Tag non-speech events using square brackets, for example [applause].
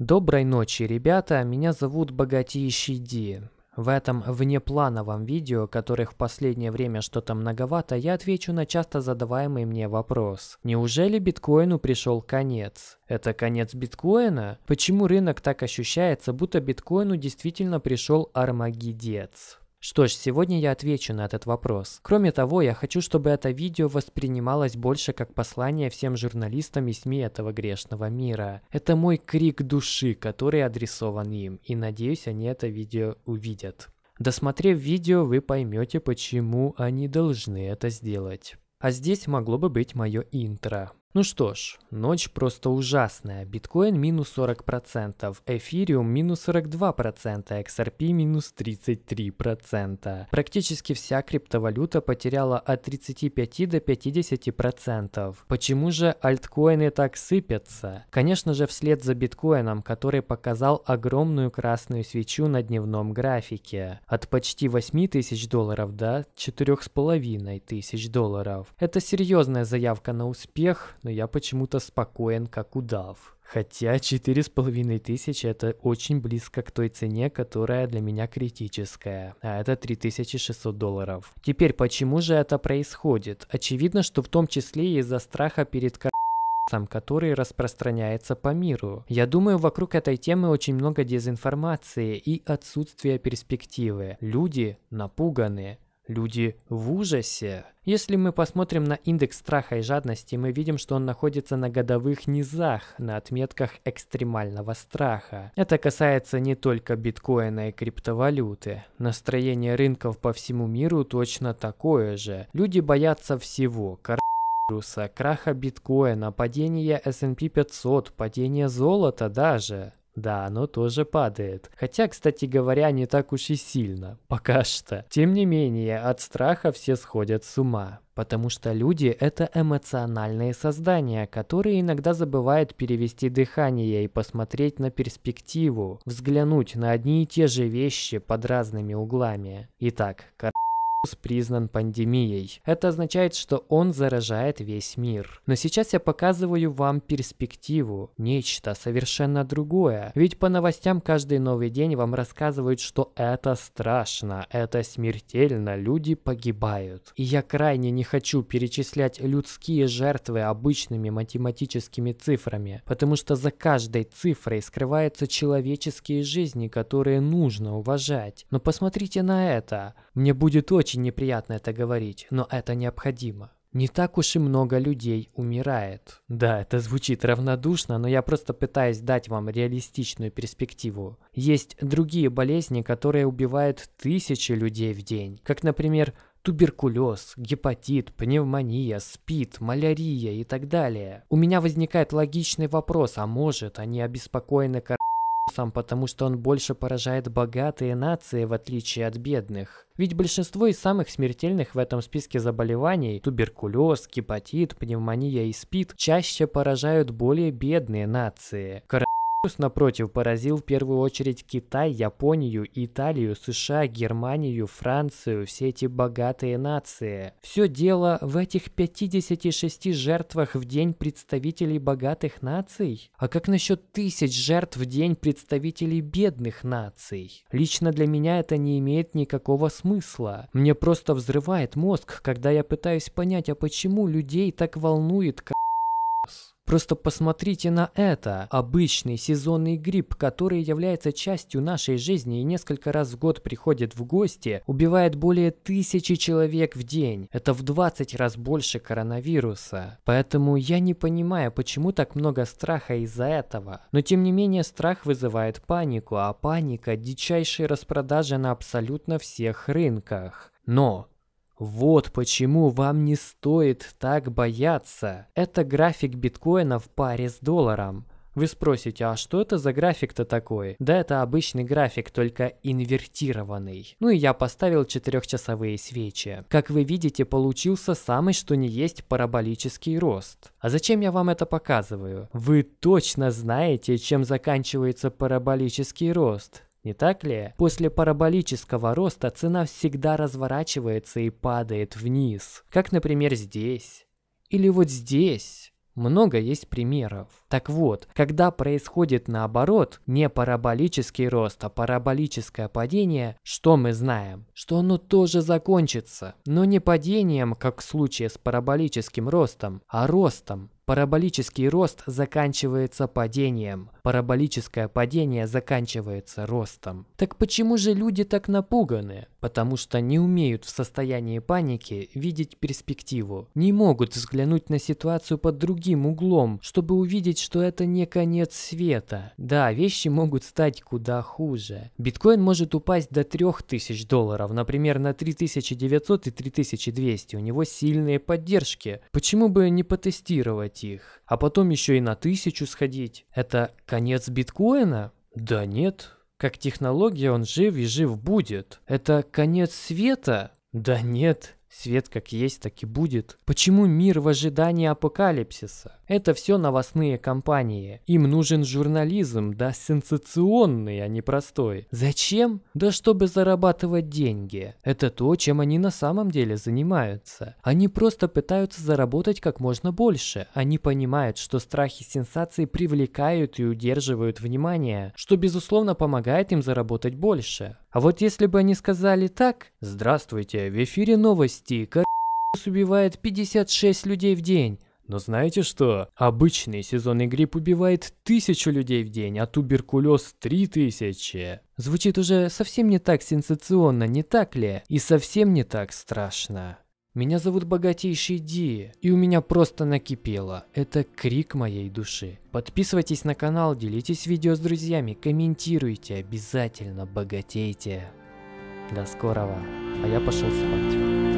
Доброй ночи, ребята, меня зовут Богатейший Ди. В этом внеплановом видео, которых в последнее время что-то многовато, я отвечу на часто задаваемый мне вопрос. Неужели биткоину пришел конец? Это конец биткоина? Почему рынок так ощущается, будто биткоину действительно пришел армагедец? Что ж, сегодня я отвечу на этот вопрос. Кроме того, я хочу, чтобы это видео воспринималось больше как послание всем журналистам и СМИ этого грешного мира. Это мой крик души, который адресован им, и надеюсь, они это видео увидят. Досмотрев видео, вы поймете, почему они должны это сделать. А здесь могло бы быть мое интро. Ну что ж, ночь просто ужасная. Биткоин минус 40%, эфириум минус 42%, XRP минус 33%. Практически вся криптовалюта потеряла от 35 до 50%. Почему же альткоины так сыпятся? Конечно же, вслед за биткоином, который показал огромную красную свечу на дневном графике. От почти 8 тысяч долларов до 4,5 тысяч долларов. Это серьезная заявка на успех, но я почему-то спокоен, как удав. Хотя 4,5 тысячи это очень близко к той цене, которая для меня критическая, а это 3600 долларов. Теперь, почему же это происходит? Очевидно, что в том числе из-за страха перед сам который распространяется по миру. Я думаю, вокруг этой темы очень много дезинформации и отсутствия перспективы. Люди напуганы. Люди в ужасе. Если мы посмотрим на индекс страха и жадности, мы видим, что он находится на годовых низах, на отметках экстремального страха. Это касается не только биткоина и криптовалюты. Настроение рынков по всему миру точно такое же. Люди боятся всего, коронавируса, краха биткоина, падения S&P 500, падения золота даже. Да, оно тоже падает. Хотя, кстати говоря, не так уж и сильно. [laughs] Пока что. Тем не менее, от страха все сходят с ума. Потому что люди – это эмоциональные создания, которые иногда забывают перевести дыхание и посмотреть на перспективу, взглянуть на одни и те же вещи под разными углами. Итак, кар признан пандемией. Это означает, что он заражает весь мир. Но сейчас я показываю вам перспективу, нечто совершенно другое. Ведь по новостям каждый новый день вам рассказывают, что это страшно, это смертельно, люди погибают. И я крайне не хочу перечислять людские жертвы обычными математическими цифрами, потому что за каждой цифрой скрываются человеческие жизни, которые нужно уважать. Но посмотрите на это. Мне будет очень очень неприятно это говорить, но это необходимо. Не так уж и много людей умирает. Да, это звучит равнодушно, но я просто пытаюсь дать вам реалистичную перспективу. Есть другие болезни, которые убивают тысячи людей в день, как, например, туберкулез, гепатит, пневмония, спид, малярия и так далее. У меня возникает логичный вопрос, а может они обеспокоены коронавирусом? потому что он больше поражает богатые нации в отличие от бедных. Ведь большинство из самых смертельных в этом списке заболеваний – туберкулез, гепатит, пневмония и СПИД – чаще поражают более бедные нации. Корон напротив, поразил в первую очередь Китай, Японию, Италию, США, Германию, Францию, все эти богатые нации. Все дело в этих 56 жертвах в день представителей богатых наций? А как насчет тысяч жертв в день представителей бедных наций? Лично для меня это не имеет никакого смысла. Мне просто взрывает мозг, когда я пытаюсь понять, а почему людей так волнует к***ос. Просто посмотрите на это. Обычный сезонный грипп, который является частью нашей жизни и несколько раз в год приходит в гости, убивает более тысячи человек в день. Это в 20 раз больше коронавируса. Поэтому я не понимаю, почему так много страха из-за этого. Но тем не менее, страх вызывает панику, а паника – дичайшие распродажи на абсолютно всех рынках. Но вот почему вам не стоит так бояться. Это график биткоина в паре с долларом. Вы спросите, а что это за график-то такой? Да это обычный график, только инвертированный. Ну и я поставил четырехчасовые свечи. Как вы видите, получился самый что ни есть параболический рост. А зачем я вам это показываю? Вы точно знаете, чем заканчивается параболический рост. Не так ли? После параболического роста цена всегда разворачивается и падает вниз. Как, например, здесь. Или вот здесь. Много есть примеров. Так вот, когда происходит наоборот, не параболический рост, а параболическое падение, что мы знаем? Что оно тоже закончится, но не падением, как в случае с параболическим ростом, а ростом. Параболический рост заканчивается падением. Параболическое падение заканчивается ростом. Так почему же люди так напуганы? Потому что не умеют в состоянии паники видеть перспективу. Не могут взглянуть на ситуацию под другим углом, чтобы увидеть, что это не конец света. Да, вещи могут стать куда хуже. Биткоин может упасть до 3000 долларов, например, на 3900 и 3200. У него сильные поддержки. Почему бы не потестировать? продать их, а потом еще и на тысячу сходить. Это конец биткоина? Да нет. Как технология он жив и жив будет. Это конец света? Да нет. Свет как есть, так и будет. Почему мир в ожидании апокалипсиса? Это все новостные компании. Им нужен журнализм, да сенсационный, а не простой. Зачем? Да чтобы зарабатывать деньги. Это то, чем они на самом деле занимаются. Они просто пытаются заработать как можно больше. Они понимают, что страхи сенсации привлекают и удерживают внимание, что безусловно помогает им заработать больше. А вот если бы они сказали так, «Здравствуйте, в эфире новости, Кар... убивает 56 людей в день», но знаете что? Обычный сезонный грипп убивает тысячу людей в день, а туберкулез – три тысячи. Звучит уже совсем не так сенсационно, не так ли? И совсем не так страшно. Меня зовут Богатейший Ди, и у меня просто накипело. Это крик моей души. Подписывайтесь на канал, делитесь видео с друзьями, комментируйте, обязательно богатейте. До скорого, а я пошел спать.